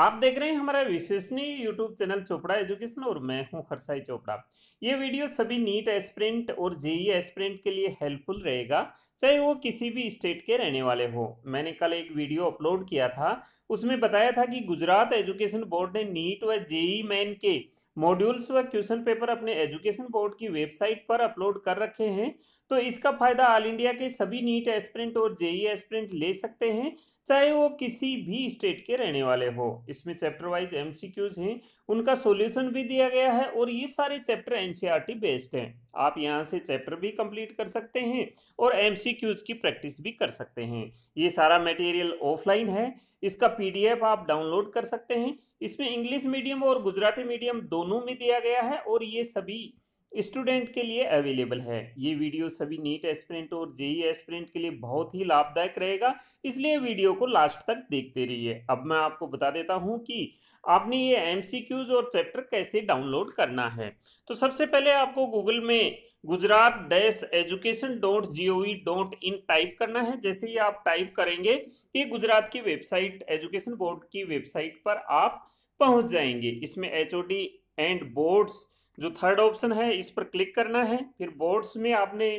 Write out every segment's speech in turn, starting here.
आप देख रहे हैं हमारा विश्वसनीय यूट्यूब चैनल चोपड़ा एजुकेशन और मैं हूं हरसाई चोपड़ा ये वीडियो सभी नीट एस्प्रेंट और जेई एस्प्रिंट के लिए हेल्पफुल रहेगा चाहे वो किसी भी स्टेट के रहने वाले हो मैंने कल एक वीडियो अपलोड किया था उसमें बताया था कि गुजरात एजुकेशन बोर्ड ने नीट व जेई मैन के मॉड्यूल्स व क्वेश्चन पेपर अपने एजुकेशन बोर्ड की वेबसाइट पर अपलोड कर रखे हैं तो इसका फ़ायदा ऑल इंडिया के सभी नीट एस्प्रिंट और जेई एस्प्रिंट ले सकते हैं चाहे वो किसी भी स्टेट के रहने वाले हो इसमें चैप्टर वाइज एमसीक्यूज हैं उनका सॉल्यूशन भी दिया गया है और ये सारे चैप्टर एन बेस्ड हैं आप यहाँ से चैप्टर भी कंप्लीट कर सकते हैं और एम की प्रैक्टिस भी कर सकते हैं ये सारा मटेरियल ऑफलाइन है इसका पी आप डाउनलोड कर सकते हैं इसमें इंग्लिश मीडियम और गुजराती मीडियम दो दोनों में दिया गया है और ये सभी स्टूडेंट के लिए अवेलेबल है ये वीडियो सभी नीट एस्पिरेंट और जेई एस्पिरेंट के लिए बहुत ही लाभदायक रहेगा इसलिए वीडियो को लास्ट तक देखते रहिए अब मैं आपको बता देता हूँ कि आपने ये एम और चैप्टर कैसे डाउनलोड करना है तो सबसे पहले आपको गूगल में Gujarat dash education dot G O V dot in type करना है जैसे ही आप टाइप करेंगे ये गुजरात की वेबसाइट एजुकेशन बोर्ड की वेबसाइट पर आप पहुंच जाएंगे इसमें H O D and boards जो थर्ड ऑप्शन है इस पर क्लिक करना है फिर बोर्ड्स में आपने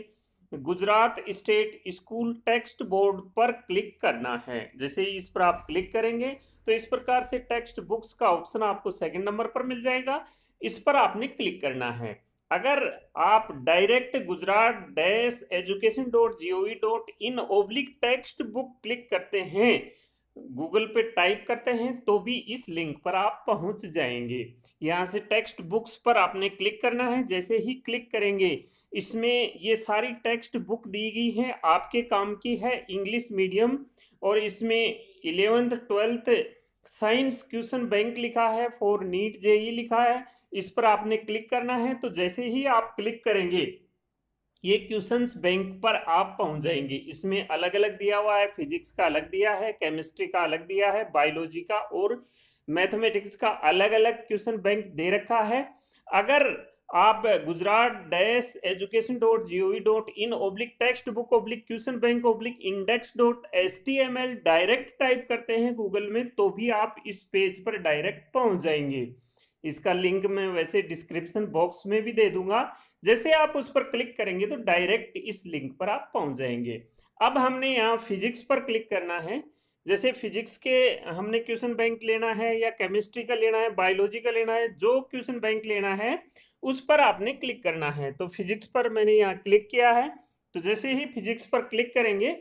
Gujarat state school text board पर क्लिक करना है जैसे ही इस पर आप क्लिक करेंगे तो इस प्रकार से टेक्स्ट बुक्स का ऑप्शन आपको सेकंड नंबर पर मिल जाएगा इस पर आपने क्लिक करना है अगर आप direct Gujarat dash education dot G O V dot in oblique text book click करते हैं गूगल पे टाइप करते हैं तो भी इस लिंक पर आप पहुंच जाएंगे यहाँ से टेक्स्ट बुक्स पर आपने क्लिक करना है जैसे ही क्लिक करेंगे इसमें ये सारी टेक्स्ट बुक दी गई है आपके काम की है इंग्लिश मीडियम और इसमें eleventh twelfth science question bank लिखा है फॉर नीट जेई लिखा है इस पर आपने क्लिक करना है तो जैसे ही आप क्लिक करेंगे ये क्वेश्चंस बैंक पर आप पहुंच जाएंगे इसमें अलग अलग दिया हुआ है फिजिक्स का अलग दिया है केमिस्ट्री का अलग दिया है बायोलॉजी का और मैथमेटिक्स का अलग अलग क्वेश्चन बैंक दे रखा है अगर आप Gujarat dash education dot G O V dot in oblique text book oblique question bank oblique index dot S T M L direct type करते हैं गूगल में तो भी आप इस पेज पर डायरेक्ट पहुंच जाएंगे इसका लिंक मैं वैसे डिस्क्रिप्शन बॉक्स में भी दे दूंगा जैसे आप उस पर क्लिक करेंगे तो डायरेक्ट इस लिंक पर आप पहुंच जाएंगे अब हमने यहाँ फिजिक्स पर क्लिक करना है जैसे फिजिक्स के हमने क्वेश्चन बैंक लेना है या केमिस्ट्री का लेना है बायोलॉजी का लेना है जो क्वेश्चन बैंक लेना है उस पर आपने क्लिक करना है तो फिजिक्स पर मैंने यहाँ क्लिक किया है तो जैसे ही फिजिक्स पर क्लिक करेंगे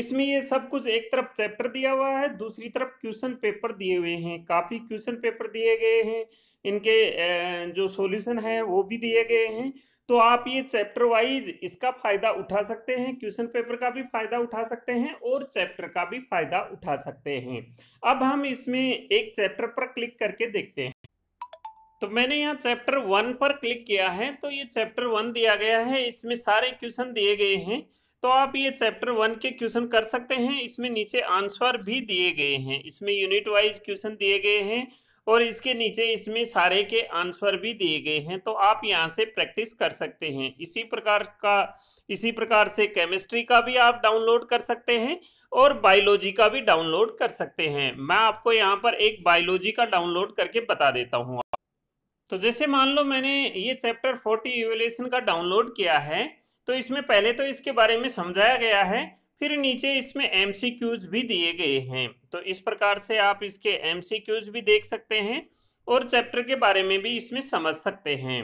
इसमें ये सब कुछ एक तरफ चैप्टर दिया हुआ है दूसरी तरफ क्वेश्चन पेपर दिए हुए हैं काफ़ी क्वेश्चन पेपर दिए गए हैं इनके जो सॉल्यूशन है वो भी दिए गए हैं तो आप ये चैप्टर वाइज इसका फ़ायदा उठा सकते हैं क्वेश्चन पेपर का भी फ़ायदा उठा सकते हैं और चैप्टर का भी फ़ायदा उठा सकते हैं अब हम इसमें एक चैप्टर पर क्लिक करके देखते हैं तो मैंने यहाँ चैप्टर वन पर क्लिक किया है तो ये चैप्टर वन दिया गया है इसमें सारे क्वेश्चन दिए गए हैं तो आप ये चैप्टर वन के क्वेश्चन कर सकते हैं इसमें नीचे आंसर भी दिए गए हैं इसमें यूनिट वाइज क्वेश्चन दिए गए हैं और इसके नीचे इसमें सारे के आंसर भी दिए गए हैं तो आप यहाँ से प्रैक्टिस कर सकते हैं इसी प्रकार का इसी प्रकार से केमिस्ट्री का भी आप डाउनलोड कर सकते हैं और बायोलॉजी का भी डाउनलोड कर सकते हैं मैं आपको यहाँ पर एक बायोलॉजी का डाउनलोड करके बता देता हूँ तो जैसे मान लो मैंने ये चैप्टर फोर्टी इवेल्यूशन का डाउनलोड किया है तो इसमें पहले तो इसके बारे में समझाया गया है फिर नीचे इसमें एम भी दिए गए हैं तो इस प्रकार से आप इसके एम भी देख सकते हैं और चैप्टर के बारे में भी इसमें समझ सकते हैं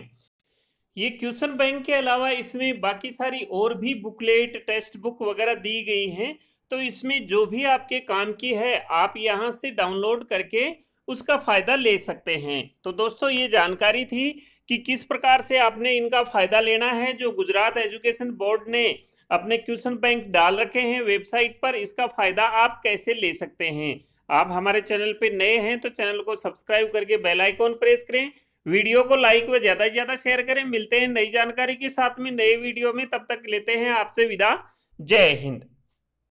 ये क्वेश्चन बैंक के अलावा इसमें बाकी सारी और भी बुकलेट टेक्स्ट बुक वगैरह दी गई हैं तो इसमें जो भी आपके काम की है आप यहाँ से डाउनलोड करके उसका फ़ायदा ले सकते हैं तो दोस्तों ये जानकारी थी कि किस प्रकार से आपने इनका फ़ायदा लेना है जो गुजरात एजुकेशन बोर्ड ने अपने क्वेश्चन बैंक डाल रखे हैं वेबसाइट पर इसका फ़ायदा आप कैसे ले सकते हैं आप हमारे चैनल पर नए हैं तो चैनल को सब्सक्राइब करके बेल आइकॉन प्रेस करें वीडियो को लाइक व ज़्यादा से ज़्यादा शेयर करें मिलते हैं नई जानकारी के साथ में नए वीडियो में तब तक लेते हैं आपसे विदा जय हिंद